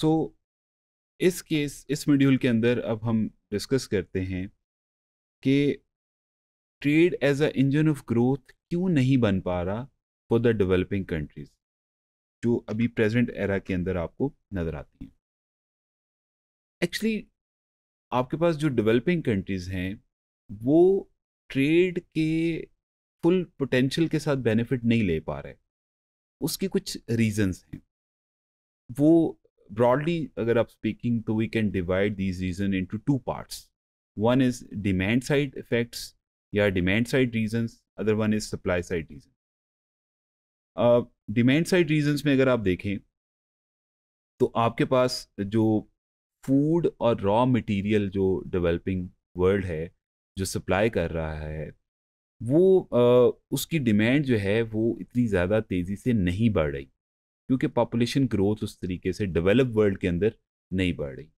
सो so, इस case इस module के अंदर अब हम डिस्कस करते हैं कि trade as a engine of growth क्यों नहीं बन पा रहा फॉर द डेवलपिंग कंट्रीज जो अभी प्रेजेंट एरा के अंदर आपको नज़र आती हैं एक्चुअली आपके पास जो डेवलपिंग कंट्रीज़ हैं वो ट्रेड के फुल पोटेंशियल के साथ बेनिफिट नहीं ले पा रहे उसके कुछ रीजंस हैं वो broadly, agar up speaking, so we can divide these reasons into two parts. One is demand side effects, yeah, demand side reasons. Other one is supply side reasons. Demand side reasons में अगर आप देखें तो आपके पास जो food और raw material जो developing world है जो सप्लाई कर रहा है वो आ, उसकी डिमांड जो है वो इतनी ज़्यादा तेज़ी से नहीं बढ़ रही क्योंकि पॉपुलेशन ग्रोथ उस तरीके से डेवलप वर्ल्ड के अंदर नहीं बढ़ रही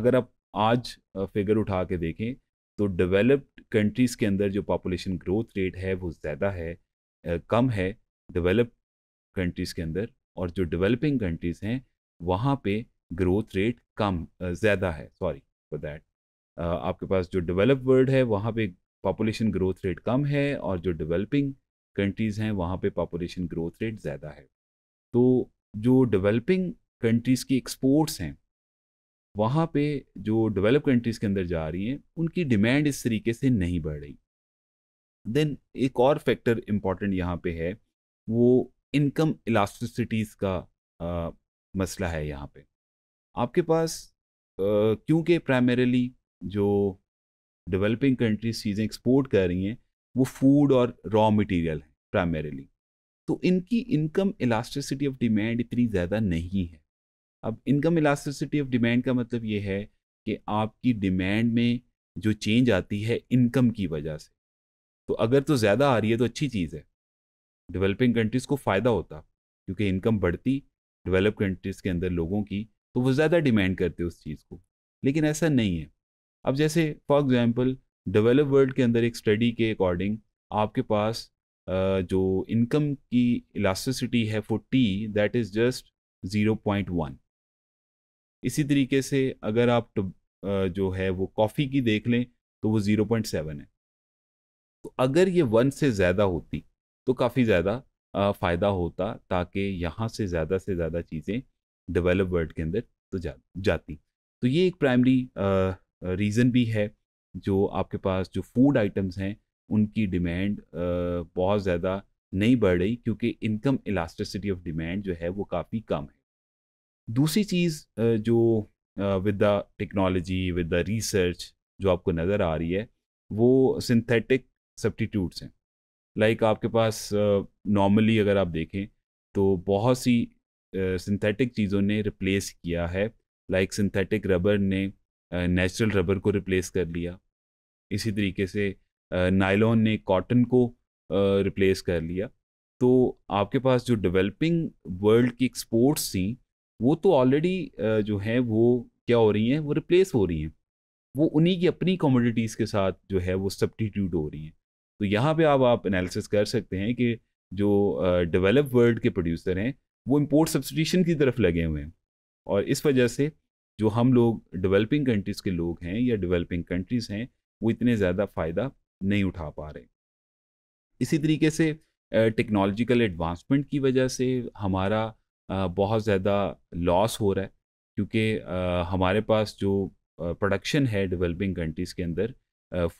अगर आप आज फिगर उठा के देखें तो डेवलप्ड कंट्रीज़ के अंदर जो पॉपुलेशन ग्रोथ रेट है वो ज़्यादा है कम है डेवलप्ड कंट्रीज़ के अंदर और जो डेवलपिंग कंट्रीज़ हैं वहाँ पे ग्रोथ रेट कम ज़्यादा है सॉरी फॉर दैट आपके पास जो डेवलप वर्ल्ड है वहाँ पे पॉपुलेशन ग्रोथ रेट कम है और जो डेवलपिंग कंट्रीज़ हैं वहाँ पे पॉपुलेशन ग्रोथ रेट ज़्यादा है तो जो डेवलपिंग कंट्रीज़ की एक्सपोर्ट्स हैं वहाँ पे जो डेवलप कंट्रीज़ के अंदर जा रही हैं उनकी डिमांड इस तरीके से नहीं बढ़ रही देन एक और फैक्टर इम्पॉर्टेंट यहाँ पे है वो इनकम इलास्टिसिटीज़ का आ, मसला है यहाँ पे आपके पास क्योंकि प्राइमरीली जो डेवलपिंग कंट्रीज चीज़ें एक्सपोर्ट कर रही हैं वो फूड और रॉ मटेरियल है प्राइमरीली तो इनकी इनकम इलास्टिसिटी ऑफ डिमांड इतनी ज़्यादा नहीं है अब इनकम इलास्टिसिटी ऑफ डिमांड का मतलब ये है कि आपकी डिमांड में जो चेंज आती है इनकम की वजह से तो अगर तो ज़्यादा आ रही है तो अच्छी चीज़ है डेवलपिंग कंट्रीज़ को फ़ायदा होता क्योंकि इनकम बढ़ती डेवलप कंट्रीज़ के अंदर लोगों की तो वो ज़्यादा डिमांड करते उस चीज़ को लेकिन ऐसा नहीं है अब जैसे फॉर एग्ज़ाम्पल डेवलप वर्ल्ड के अंदर एक स्टडी के अकॉर्डिंग आपके पास जो इनकम की इलास्टिसिटी है for tea that is just zero point one इसी तरीके से अगर आप तो, जो है वो कॉफ़ी की देख लें तो वो ज़ीरो पॉइंट सेवन है तो अगर ये वन से ज़्यादा होती तो काफ़ी ज़्यादा फ़ायदा होता ताकि यहाँ से ज़्यादा से ज़्यादा चीज़ें डेवलप वर्ल्ड के अंदर तो जा जाती तो ये एक प्राइमरी रीज़न भी है जो आपके पास जो फूड आइटम्स हैं उनकी डिमांड बहुत ज़्यादा नहीं बढ़ रही क्योंकि इनकम इलास्टिसिटी ऑफ डिमांड जो है वो काफ़ी कम है दूसरी चीज़ जो with the technology with the research जो आपको नज़र आ रही है वो सिंथेटिक सब्टीट्यूट्स हैं लाइक आपके पास नॉर्मली अगर आप देखें तो बहुत सी सिंथेटिक चीज़ों ने रिप्लेस किया है लाइक सिंथेटिक रबर ने नेचुरल रबर को रिप्लेस कर लिया इसी तरीके से नायलॉन ने कॉटन को रिप्लेस कर लिया तो आपके पास जो डेवलपिंग वर्ल्ड की एक्सपोर्ट्स थी वो तो ऑलरेडी जो है वो क्या हो रही हैं वो रिप्लेस हो रही हैं वो उन्हीं की अपनी कमोडिटीज़ के साथ जो है वो सब्टीट्यूट हो रही हैं तो यहाँ पे आप आप एनालिसिस कर सकते हैं कि जो डेवलप वर्ल्ड के प्रोड्यूसर हैं वो इम्पोर्ट सब्सटीट्यूशन की तरफ लगे हुए हैं और इस वजह से जो हम लोग डेवलपिंग कंट्रीज़ के लोग हैं या डेवलपिंग कंट्रीज़ हैं वो इतने ज़्यादा फ़ायदा नहीं उठा पा रहे इसी तरीके से टेक्नोलॉजिकल एडवांसमेंट की वजह से हमारा बहुत ज़्यादा लॉस हो रहा है क्योंकि हमारे पास जो प्रोडक्शन है डेवलपिंग कंट्रीज़ के अंदर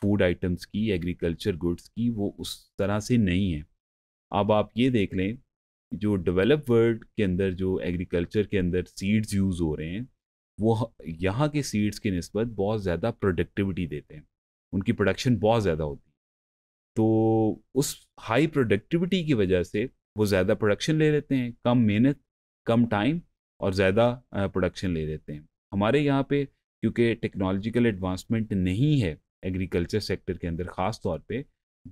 फूड आइटम्स की एग्रीकल्चर गुड्स की वो उस तरह से नहीं है अब आप ये देख लें जो डेवलप वर्ल्ड के अंदर जो एग्रीकल्चर के अंदर सीड्स यूज़ हो रहे हैं वो यहाँ के सीड्स के नस्बत बहुत ज़्यादा प्रोडक्टिविटी देते हैं उनकी प्रोडक्शन बहुत ज़्यादा होती है तो उस हाई प्रोडक्टिविटी की वजह से वो ज़्यादा प्रोडक्शन ले लेते हैं कम मेहनत कम टाइम और ज़्यादा प्रोडक्शन ले लेते हैं हमारे यहाँ पे क्योंकि टेक्नोलॉजिकल एडवांसमेंट नहीं है एग्रीकल्चर सेक्टर के अंदर ख़ास तौर पे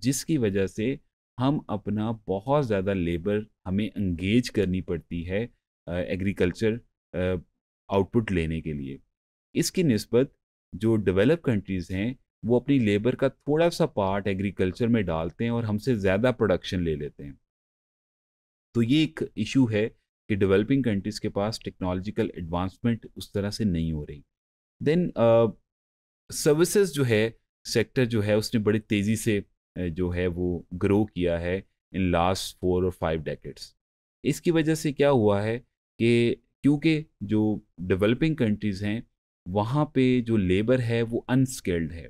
जिसकी वजह से हम अपना बहुत ज़्यादा लेबर हमें इंगेज करनी पड़ती है एग्रीकल्चर आउटपुट लेने के लिए इसकी नस्बत जो डेवलप कंट्रीज़ हैं वो अपनी लेबर का थोड़ा सा पार्ट एग्रीकल्चर में डालते हैं और हमसे ज़्यादा प्रोडक्शन ले लेते हैं तो ये एक इशू है कि डेवलपिंग कंट्रीज़ के पास टेक्नोलॉजिकल एडवांसमेंट उस तरह से नहीं हो रही देन सर्विसेज uh, जो है सेक्टर जो है उसने बड़ी तेज़ी से जो है वो ग्रो किया है इन लास्ट फोर और फाइव डेकेट्स इसकी वजह से क्या हुआ है कि क्योंकि जो डेवलपिंग कंट्रीज़ हैं वहाँ पे जो लेबर है वो अनस्किल्ड है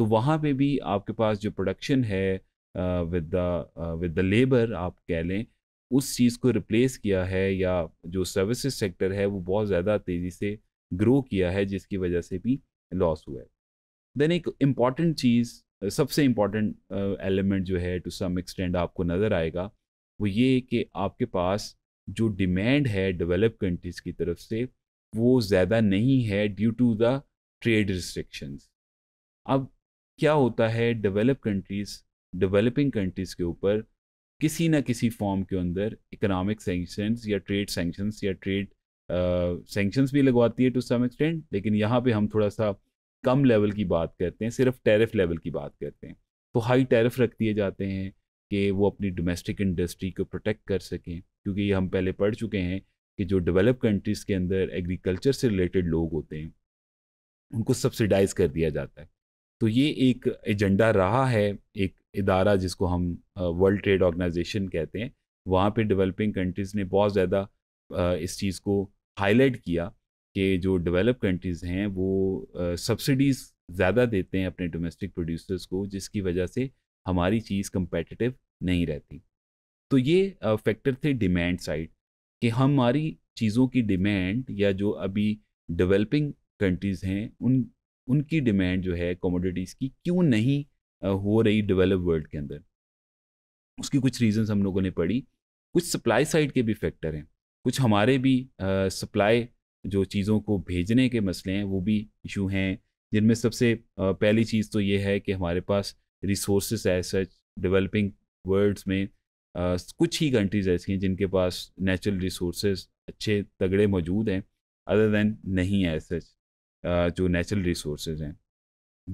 तो वहाँ पे भी आपके पास जो प्रोडक्शन है with the with the labour आप कह लें उस चीज़ को रिप्लेस किया है या जो सर्विसेज सेक्टर है वो बहुत ज़्यादा तेज़ी से ग्रो किया है जिसकी वजह से भी लॉस हुआ है देन एक इम्पॉर्टेंट चीज़ सबसे इम्पॉर्टेंट एलिमेंट जो है टू सम एक्सटेंड आपको नज़र आएगा वो ये कि आपके पास जो डिमांड है डेवलप कंट्रीज़ की तरफ से वो ज़्यादा नहीं है due to the trade restrictions अब क्या होता है डेवलप कंट्रीज़ डेवलपिंग कंट्रीज़ के ऊपर किसी ना किसी फॉर्म के अंदर इकोनॉमिक सेंक्शंस या ट्रेड सेंक्शंस या ट्रेड सेंक्शंस भी लगवाती है टू सम एक्सटेंट लेकिन यहाँ पे हम थोड़ा सा कम लेवल की बात करते हैं सिर्फ टैरिफ लेवल की बात करते हैं तो हाई टैरिफ रख दिए जाते हैं कि वो अपनी डोमेस्टिक इंडस्ट्री को प्रोटेक्ट कर सकें क्योंकि ये हम पहले पढ़ चुके हैं कि जो डेवलप कंट्रीज़ के अंदर एग्रीकल्चर से रिलेटेड लोग होते हैं उनको सब्सिडाइज़ कर दिया जाता है तो ये एक एजेंडा रहा है एक इदारा जिसको हम वर्ल्ड ट्रेड ऑर्गेनाइजेशन कहते हैं वहाँ पे डेवलपिंग कंट्रीज़ ने बहुत ज़्यादा इस चीज़ को हाईलाइट किया कि जो डेवलप कंट्रीज़ हैं वो सब्सिडीज़ ज़्यादा देते हैं अपने डोमेस्टिक प्रोड्यूसर्स को जिसकी वजह से हमारी चीज़ कंपेटिटिव नहीं रहती तो ये फैक्टर थे डिमांड साइड कि हमारी चीज़ों की डिमांड या जो अभी डेवलपिंग कंट्रीज़ हैं उन उनकी डिमांड जो है कमोडिटीज़ की क्यों नहीं हो रही डेवलप वर्ल्ड के अंदर उसकी कुछ रीजंस हम लोगों ने पढ़ी कुछ सप्लाई साइड के भी फैक्टर हैं कुछ हमारे भी सप्लाई जो चीज़ों को भेजने के मसले हैं वो भी इशू हैं जिनमें सबसे पहली चीज़ तो ये है कि हमारे पास रिसोर्स है सच डेवलपिंग वर्ल्ड्स में आ, कुछ ही कंट्रीज ऐसी हैं जिनके पास नेचुरल रिसोर्स अच्छे तगड़े मौजूद हैं अदर दैन नहीं है सच जो नेचुरल रिसोर्सेज हैं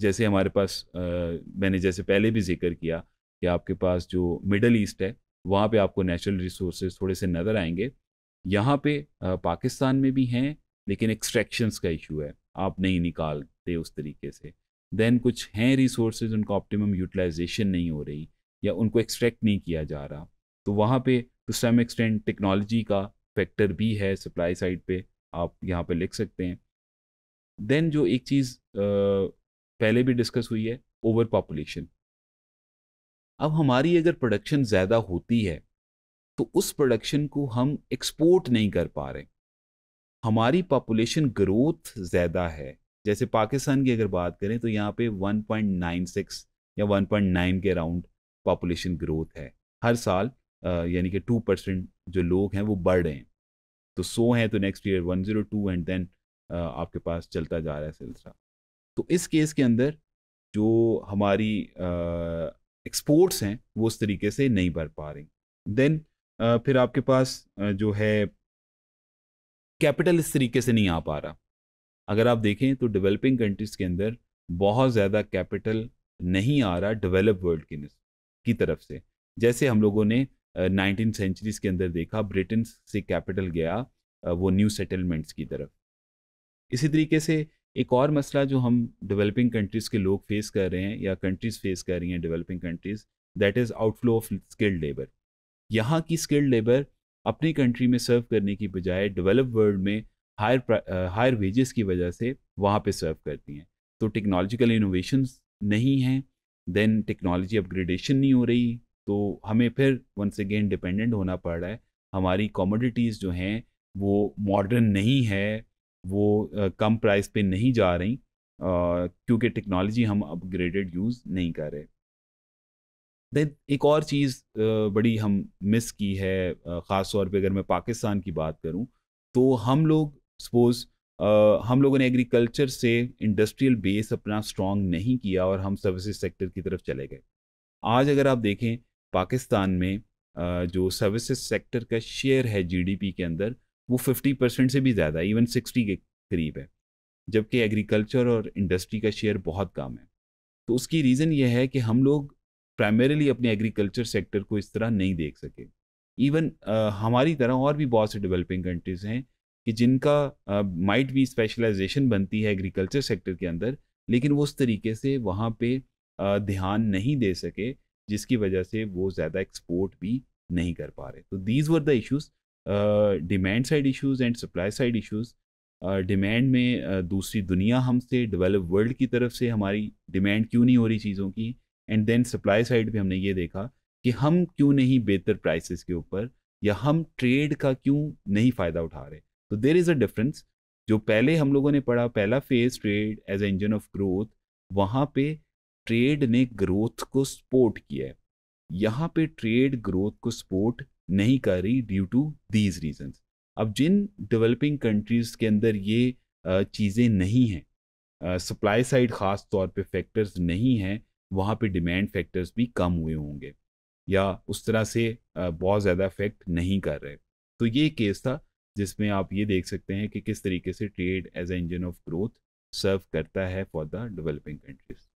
जैसे हमारे पास मैंने जैसे पहले भी जिक्र किया कि आपके पास जो मिडल ईस्ट है वहाँ पे आपको नेचुरल रिसोर्स थोड़े से नज़र आएंगे यहाँ पे पाकिस्तान में भी हैं लेकिन एक्सट्रैक्शंस का इशू है आप नहीं निकालते उस तरीके से देन कुछ हैं रिसोर्स उनका ऑप्टिमम यूटिलाइजेशन नहीं हो रही या उनको एक्सट्रैक्ट नहीं किया जा रहा तो वहाँ पे टू सम एक्सटेंट टेक्नोलॉजी का फैक्टर भी है सप्लाई साइड पे आप यहाँ पे लिख सकते हैं देन जो एक चीज़ पहले भी डिस्कस हुई है ओवर पॉपुलेशन अब हमारी अगर प्रोडक्शन ज़्यादा होती है तो उस प्रोडक्शन को हम एक्सपोर्ट नहीं कर पा रहे हमारी पॉपुलेशन ग्रोथ ज़्यादा है जैसे पाकिस्तान की अगर बात करें तो यहाँ पे 1.96 या 1.9 के अराउंड पॉपुलेशन ग्रोथ है हर साल यानी कि 2 परसेंट जो लोग हैं वो बढ़ रहे हैं तो 100 हैं तो नेक्स्ट ईयर 102 एंड देन आपके पास चलता जा रहा है सिलसिला तो इस केस के अंदर जो हमारी एक्सपोर्ट्स हैं वो उस तरीके से नहीं भर पा रही देन फिर आपके पास जो है कैपिटल इस तरीके से नहीं आ पा रहा अगर आप देखें तो डेवलपिंग कंट्रीज़ के अंदर बहुत ज़्यादा कैपिटल नहीं आ रहा डेवलप वर्ल्ड की की तरफ से जैसे हम लोगों ने नाइनटीन सेंचुरीज़ के अंदर देखा ब्रिटेन से कैपिटल गया वो न्यू सेटलमेंट्स की तरफ इसी तरीके से एक और मसला जो हम डेवलपिंग कंट्रीज़ के लोग फेस कर रहे हैं या कंट्रीज़ फेस कर रही हैं developing countries that is outflow of skilled labour यहाँ की स्किल्ड लेबर अपनी कंट्री में सर्व करने की बजाय डेवलप वर्ल्ड में हायर हायर वेजेस की वजह से वहाँ पे सर्व करती हैं तो टेक्नोलॉजिकल इनोवेशन नहीं हैं देन टेक्नोलॉजी अपग्रेडेशन नहीं हो रही तो हमें फिर वंस अगेन डिपेंडेंट होना पड़ रहा है हमारी कॉमोडिटीज़ जो हैं वो मॉडर्न नहीं है वो कम प्राइस पे नहीं जा रही क्योंकि टेक्नोलॉजी हम अपग्रेडेड यूज़ नहीं कर रहे देन एक और चीज़ बड़ी हम मिस की है ख़ास तौर पे अगर मैं पाकिस्तान की बात करूँ तो हम लोग सपोज़ हम लोगों ने एग्रीकल्चर से इंडस्ट्रियल बेस अपना स्ट्रॉन्ग नहीं किया और हम सर्विसेज सेक्टर की तरफ चले गए आज अगर आप देखें पाकिस्तान में जो सर्विसेज सेक्टर का शेयर है जीडीपी के अंदर वो फिफ्टी परसेंट से भी ज़्यादा है इवन सिक्सटी के करीब है जबकि एग्रीकल्चर और इंडस्ट्री का शेयर बहुत कम है तो उसकी रीज़न यह है कि हम लोग प्राइमरीली अपने एग्रीकल्चर सेक्टर को इस तरह नहीं देख सके इवन uh, हमारी तरह और भी बहुत से डेवलपिंग कंट्रीज़ हैं कि जिनका माइट भी स्पेशलाइजेशन बनती है एग्रीकल्चर सेक्टर के अंदर लेकिन वो उस तरीके से वहाँ पे ध्यान नहीं दे सके जिसकी वजह से वो ज़्यादा एक्सपोर्ट भी नहीं कर पा रहे तो these were the issues demand side issues and supply side issues demand में दूसरी दुनिया हमसे डेवलप वर्ल्ड की तरफ से हमारी डिमांड क्यों नहीं हो रही चीज़ों की एंड देन सप्लाई साइड पे हमने ये देखा कि हम क्यों नहीं बेहतर प्राइसेस के ऊपर या हम ट्रेड का क्यों नहीं फ़ायदा उठा रहे तो देर इज़ अ डिफरेंस जो पहले हम लोगों ने पढ़ा पहला phase trade as a engine of growth वहाँ पे ट्रेड ने ग्रोथ को सपोर्ट किया है यहाँ पे ट्रेड ग्रोथ को सपोर्ट नहीं कर रही ड्यू टू दीज रीजंस अब जिन डेवलपिंग कंट्रीज़ के अंदर ये चीज़ें नहीं हैं सप्लाई साइड ख़ास तौर पे फैक्टर्स नहीं हैं वहाँ पे डिमांड फैक्टर्स भी कम हुए होंगे या उस तरह से बहुत ज़्यादा इफेक्ट नहीं कर रहे तो ये केस था जिसमें आप ये देख सकते हैं कि किस तरीके से trade as a engine of growth serve करता है फॉर द डेवलपिंग कंट्रीज़